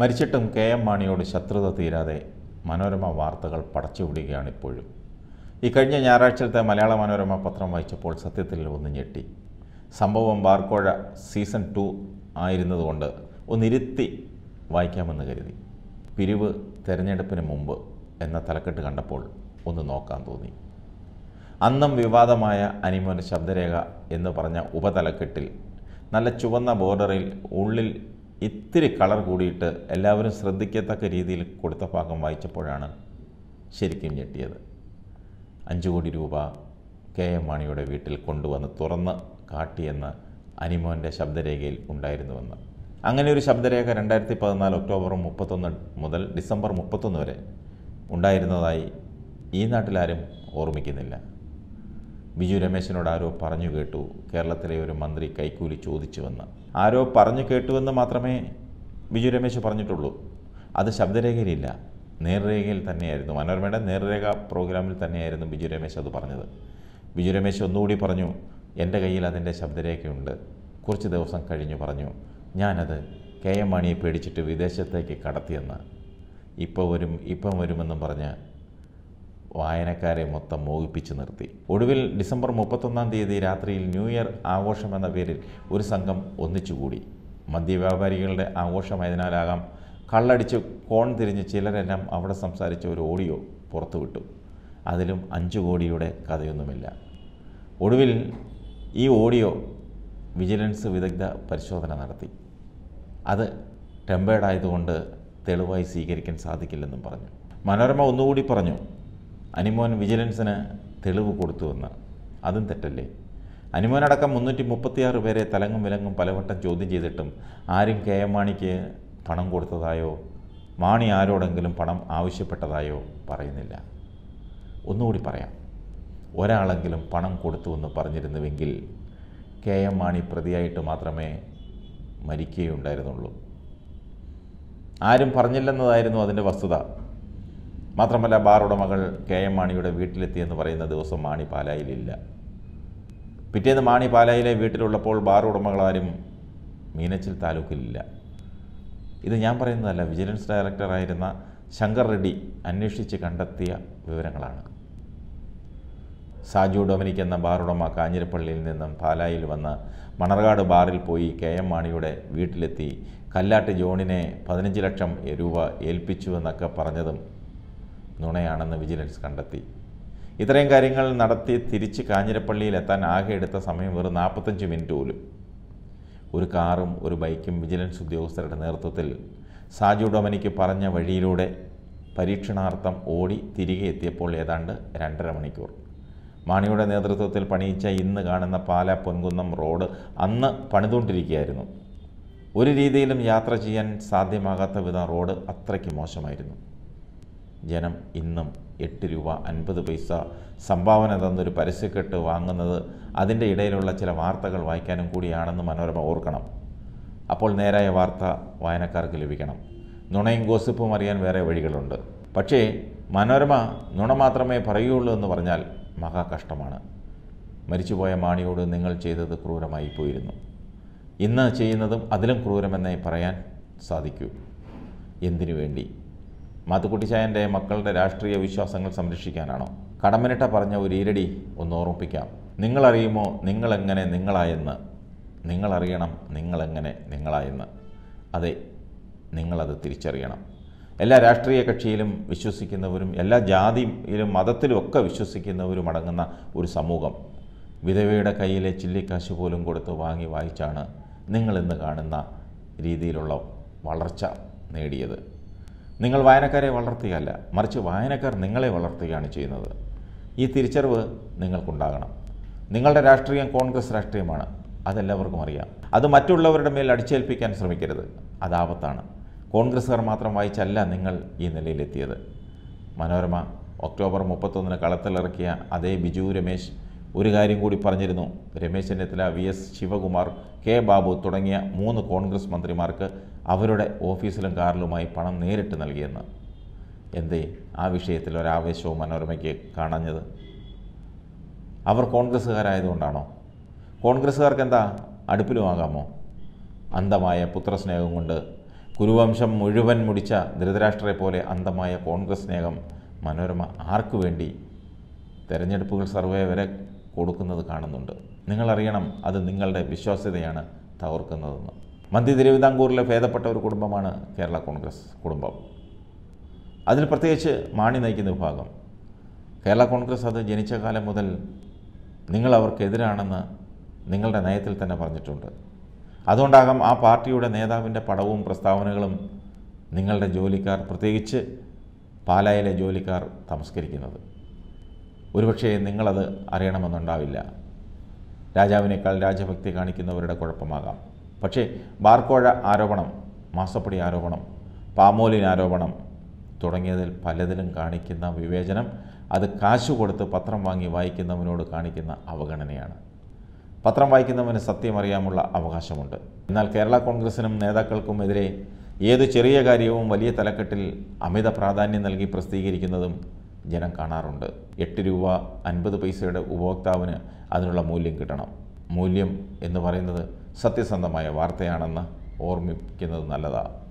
മരിച്ചിട്ടും K M മാണിയോട് ശത്രുത തീരാതെ മനോരമ വാർത്തകൾ പടച്ചുവിടുകയാണ് ഇപ്പോഴും ഈ കഴിഞ്ഞ ഞായറാഴ്ചത്തെ മലയാള മനോരമ പത്രം വായിച്ചപ്പോൾ സത്യത്തിൽ ഒന്ന് ഞെട്ടി സംഭവം ബാർക്കോഴ സീസൺ ടു ആയിരുന്നതുകൊണ്ട് ഒന്നിരുത്തി വായിക്കാമെന്ന് കരുതി പിരിവ് തെരഞ്ഞെടുപ്പിന് മുമ്പ് എന്ന തലക്കെട്ട് കണ്ടപ്പോൾ ഒന്ന് നോക്കാൻ തോന്നി അന്നും വിവാദമായ അനിമോൻ ശബ്ദരേഖ എന്ന് പറഞ്ഞ ഉപതലക്കെട്ടിൽ നല്ല ചുവന്ന ബോർഡറിൽ ഉള്ളിൽ ഇത്തിരി കളർ കൂടിയിട്ട് എല്ലാവരും ശ്രദ്ധിക്കത്തക്ക രീതിയിൽ കൊടുത്ത ഭാഗം വായിച്ചപ്പോഴാണ് ശരിക്കും ഞെട്ടിയത് അഞ്ചു കോടി രൂപ കെ എം മാണിയുടെ വീട്ടിൽ കൊണ്ടുവന്ന് തുറന്ന് കാട്ടിയെന്ന് അനിമോൻ്റെ ശബ്ദരേഖയിൽ ഉണ്ടായിരുന്നുവെന്ന് അങ്ങനെ ഒരു ശബ്ദരേഖ രണ്ടായിരത്തി പതിനാല് ഒക്ടോബർ മുപ്പത്തൊന്ന് മുതൽ ഡിസംബർ മുപ്പത്തൊന്ന് വരെ ഉണ്ടായിരുന്നതായി ഈ നാട്ടിലാരും ഓർമ്മിക്കുന്നില്ല ബിജു രമേശിനോട് ആരോ പറഞ്ഞു കേട്ടു കേരളത്തിലെ ഒരു മന്ത്രി കൈക്കൂലി ചോദിച്ചുവെന്ന് ആരോ പറഞ്ഞു കേട്ടുവെന്ന് മാത്രമേ ബിജു രമേശ് പറഞ്ഞിട്ടുള്ളൂ അത് ശബ്ദരേഖയിലില്ല നേർരേഖയിൽ തന്നെയായിരുന്നു മനോരമയുടെ നേർരേഖ പ്രോഗ്രാമിൽ തന്നെയായിരുന്നു ബിജു രമേശ് അത് പറഞ്ഞത് ബിജു രമേശ് ഒന്നുകൂടി പറഞ്ഞു എൻ്റെ കയ്യിൽ അതിൻ്റെ ശബ്ദരേഖയുണ്ട് കുറച്ച് ദിവസം കഴിഞ്ഞു പറഞ്ഞു ഞാനത് കെ എം മാണിയെ പേടിച്ചിട്ട് വിദേശത്തേക്ക് കടത്തിയെന്ന് ഇപ്പോൾ വരും ഇപ്പം വരുമെന്നും പറഞ്ഞ് വായനക്കാരെ മൊത്തം മോഹിപ്പിച്ചു നിർത്തി ഒടുവിൽ ഡിസംബർ മുപ്പത്തൊന്നാം തീയതി രാത്രിയിൽ ന്യൂ ഇയർ ആഘോഷം എന്ന പേരിൽ ഒരു സംഘം ഒന്നിച്ചുകൂടി മദ്യവ്യാപാരികളുടെ ആഘോഷമായതിനാലാകാം കള്ളടിച്ച് കോൺ തിരിഞ്ഞ് ചിലരെല്ലാം അവിടെ സംസാരിച്ച ഒരു ഓഡിയോ പുറത്തുവിട്ടു അതിലും അഞ്ചു കോടിയുടെ കഥയൊന്നുമില്ല ഒടുവിൽ ഈ ഓഡിയോ വിജിലൻസ് വിദഗ്ധ പരിശോധന നടത്തി അത് ടെമ്പേർഡായതുകൊണ്ട് തെളിവായി സ്വീകരിക്കാൻ സാധിക്കില്ലെന്നും പറഞ്ഞു മനോരമ ഒന്നുകൂടി പറഞ്ഞു അനിമോൻ വിജിലൻസിന് തെളിവ് കൊടുത്തുവെന്ന് അതും തെറ്റല്ലേ അനിമോനടക്കം മുന്നൂറ്റി മുപ്പത്തിയാറ് പേരെ തലങ്ങും വിലങ്ങും പലവട്ടം ചോദ്യം ചെയ്തിട്ടും ആരും കെ എം മാണിക്ക് പണം കൊടുത്തതായോ മാണി ആരോടെങ്കിലും പണം ആവശ്യപ്പെട്ടതായോ പറയുന്നില്ല ഒന്നുകൂടി പറയാം ഒരാളെങ്കിലും പണം കൊടുത്തുവെന്ന് പറഞ്ഞിരുന്നുവെങ്കിൽ കെ എം മാണി പ്രതിയായിട്ട് മാത്രമേ മരിക്കുകയുണ്ടായിരുന്നുള്ളൂ ആരും പറഞ്ഞില്ലെന്നതായിരുന്നു അതിൻ്റെ വസ്തുത മാത്രമല്ല ബാർ ഉടമകൾ കെ എം മാണിയുടെ എന്ന് പറയുന്ന ദിവസം മാണി പാലായിലില്ല പിറ്റേന്ന് മാണി പാലായിലെ വീട്ടിലുള്ളപ്പോൾ ബാർ ഉടമകളാരും മീനച്ചിൽ താലൂക്കിലില്ല ഇത് ഞാൻ പറയുന്നതല്ല വിജിലൻസ് ഡയറക്ടറായിരുന്ന ശങ്കർ റെഡ്ഡി അന്വേഷിച്ച് കണ്ടെത്തിയ വിവരങ്ങളാണ് സാജു ഡൊമിനിക് എന്ന ബാർ ഉടമ കാഞ്ഞിരപ്പള്ളിയിൽ നിന്നും പാലായിൽ വന്ന് മണർകാട് ബാറിൽ പോയി കെ എം മാണിയുടെ വീട്ടിലെത്തി കല്ലാട്ട് ജോണിനെ പതിനഞ്ച് ലക്ഷം രൂപ ഏൽപ്പിച്ചുവെന്നൊക്കെ പറഞ്ഞതും നുണയാണെന്ന് വിജിലൻസ് കണ്ടെത്തി ഇത്രയും കാര്യങ്ങൾ നടത്തി തിരിച്ച് കാഞ്ഞിരപ്പള്ളിയിൽ എത്താൻ ആകെ എടുത്ത സമയം വെറും നാൽപ്പത്തഞ്ച് മിനിറ്റ് പോലും ഒരു കാറും ഒരു ബൈക്കും വിജിലൻസ് ഉദ്യോഗസ്ഥരുടെ നേതൃത്വത്തിൽ സാജു ഡൊമനിക്ക് പറഞ്ഞ വഴിയിലൂടെ പരീക്ഷണാർത്ഥം ഓടി തിരികെ എത്തിയപ്പോൾ ഏതാണ്ട് രണ്ടര മണിക്കൂർ മാണിയുടെ നേതൃത്വത്തിൽ പണിയിച്ച ഇന്ന് കാണുന്ന പാല പൊൻകുന്നം റോഡ് അന്ന് പണിതുകൊണ്ടിരിക്കുകയായിരുന്നു ഒരു രീതിയിലും യാത്ര ചെയ്യാൻ സാധ്യമാകാത്ത വിധം റോഡ് അത്രയ്ക്ക് മോശമായിരുന്നു ജനം ഇന്നും എട്ട് രൂപ അൻപത് പൈസ സംഭാവന തന്നൊരു പരസ്യക്കെട്ട് വാങ്ങുന്നത് അതിൻ്റെ ഇടയിലുള്ള ചില വാർത്തകൾ വായിക്കാനും കൂടിയാണെന്ന് മനോരമ ഓർക്കണം അപ്പോൾ നേരായ വാർത്ത വായനക്കാർക്ക് ലഭിക്കണം നുണയും ഗോസിപ്പും അറിയാൻ വേറെ വഴികളുണ്ട് പക്ഷേ മനോരമ നുണ മാത്രമേ പറയുകയുള്ളൂ എന്ന് പറഞ്ഞാൽ മഹാകഷ്ടമാണ് മരിച്ചുപോയ മാണിയോട് നിങ്ങൾ ചെയ്തത് ക്രൂരമായി പോയിരുന്നു ഇന്ന് ചെയ്യുന്നതും അതിലും ക്രൂരമെന്നേ പറയാൻ സാധിക്കൂ എന്തിനു വേണ്ടി മാത്തുക്കുട്ടിച്ചായൻ്റെ മക്കളുടെ രാഷ്ട്രീയ വിശ്വാസങ്ങൾ സംരക്ഷിക്കാനാണോ കടമ്മനിട്ട പറഞ്ഞ ഒരു ഈരടി ഒന്ന് ഓർമ്മിപ്പിക്കാം നിങ്ങളറിയുമോ നിങ്ങളെങ്ങനെ നിങ്ങളായെന്ന് നിങ്ങളറിയണം നിങ്ങളെങ്ങനെ നിങ്ങളായെന്ന് അതെ നിങ്ങളത് തിരിച്ചറിയണം എല്ലാ രാഷ്ട്രീയ കക്ഷിയിലും വിശ്വസിക്കുന്നവരും എല്ലാ ജാതിയിലും മതത്തിലും ഒക്കെ വിശ്വസിക്കുന്നവരും അടങ്ങുന്ന ഒരു സമൂഹം വിധവയുടെ കയ്യിലെ ചില്ലിക്കാശ് പോലും കൊടുത്ത് വാങ്ങി വായിച്ചാണ് നിങ്ങളിന്ന് കാണുന്ന രീതിയിലുള്ള വളർച്ച നേടിയത് നിങ്ങൾ വായനക്കാരെ വളർത്തുകയല്ല മറിച്ച് വായനക്കാർ നിങ്ങളെ വളർത്തുകയാണ് ചെയ്യുന്നത് ഈ തിരിച്ചറിവ് നിങ്ങൾക്കുണ്ടാകണം നിങ്ങളുടെ രാഷ്ട്രീയം കോൺഗ്രസ് രാഷ്ട്രീയമാണ് അതെല്ലാവർക്കും അറിയാം അത് മറ്റുള്ളവരുടെ മേൽ അടിച്ചേൽപ്പിക്കാൻ ശ്രമിക്കരുത് അത് ആപത്താണ് കോൺഗ്രസ്സുകാർ മാത്രം വായിച്ചല്ല നിങ്ങൾ ഈ നിലയിലെത്തിയത് മനോരമ ഒക്ടോബർ മുപ്പത്തൊന്നിന് കളത്തിലിറക്കിയ അതേ ബിജു രമേശ് ഒരു കാര്യം കൂടി പറഞ്ഞിരുന്നു Ramesh Chennithala V S Sivakumar K Babu തുടങ്ങിയ മൂന്ന് കോൺഗ്രസ് മന്ത്രിമാർക്ക് അവരുടെ ഓഫീസിലും കാറിലുമായി പണം നേരിട്ട് നൽകിയെന്ന് എന്തേ ആ വിഷയത്തിൽ ഒരാവേശവും മനോരമയ്ക്ക് കാണഞ്ഞത് അവർ കോൺഗ്രസ്സുകാരായതുകൊണ്ടാണോ കോൺഗ്രസ്സുകാർക്ക് എന്താ അടുപ്പിലുമാകാമോ അന്ധമായ പുത്രസ്നേഹം കൊണ്ട് കുരുവംശം മുഴുവൻ മുടിച്ച ധൃതരാഷ്ട്രയെ പോലെ അന്ധമായ കോൺഗ്രസ് സ്നേഹം മനോരമ ആർക്കു വേണ്ടി തെരഞ്ഞെടുപ്പുകൾ സർവേ വരെ കൊടുക്കുന്നത് കാണുന്നുണ്ട് നിങ്ങളറിയണം അത് നിങ്ങളുടെ വിശ്വാസ്യതയാണ് തകർക്കുന്നതെന്ന് മന്ത്രി തിരുവിതാംകൂറിലെ ഭേദപ്പെട്ട ഒരു കുടുംബമാണ് കേരള കോൺഗ്രസ് കുടുംബം അതിൽ പ്രത്യേകിച്ച് മാണി നയിക്കുന്ന വിഭാഗം കേരള കോൺഗ്രസ് അത് ജനിച്ച കാലം മുതൽ നിങ്ങൾ അവർക്കെതിരാണെന്ന് നിങ്ങളുടെ നയത്തിൽ തന്നെ പറഞ്ഞിട്ടുണ്ട് അതുകൊണ്ടാകാം ആ പാർട്ടിയുടെ നേതാവിൻ്റെ പടവും പ്രസ്താവനകളും നിങ്ങളുടെ ജോലിക്കാർ പ്രത്യേകിച്ച് പാലായിലെ ജോലിക്കാർ തമസ്കരിക്കുന്നത് ഒരുപക്ഷെ നിങ്ങളത് അറിയണമെന്നുണ്ടാവില്ല രാജാവിനേക്കാൾ രാജഭക്തി കാണിക്കുന്നവരുടെ കുഴപ്പമാകാം പക്ഷേ ബാർക്കോഴ ആരോപണം മാസപ്പടി ആരോപണം പാമോലിൻ ആരോപണം തുടങ്ങിയതിൽ പലതിലും കാണിക്കുന്ന വിവേചനം അത് കാശു കൊടുത്ത് പത്രം വാങ്ങി വായിക്കുന്നവനോട് കാണിക്കുന്ന അവഗണനയാണ് പത്രം വായിക്കുന്നവന് സത്യം അറിയാമുള്ള അവകാശമുണ്ട് എന്നാൽ കേരള കോൺഗ്രസിനും നേതാക്കൾക്കുമെതിരെ ഏത് ചെറിയ കാര്യവും വലിയ തലക്കെട്ടിൽ അമിത പ്രാധാന്യം നൽകി പ്രസിദ്ധീകരിക്കുന്നതും ജനം കാണാറുണ്ട് എട്ട് രൂപ അൻപത് പൈസയുടെ ഉപഭോക്താവിന് അതിനുള്ള മൂല്യം കിട്ടണം മൂല്യം എന്ന് പറയുന്നത് സത്യസന്ധമായ വാർത്തയാണെന്ന് ഓർമ്മിക്കുന്നത് നല്ലതാണ്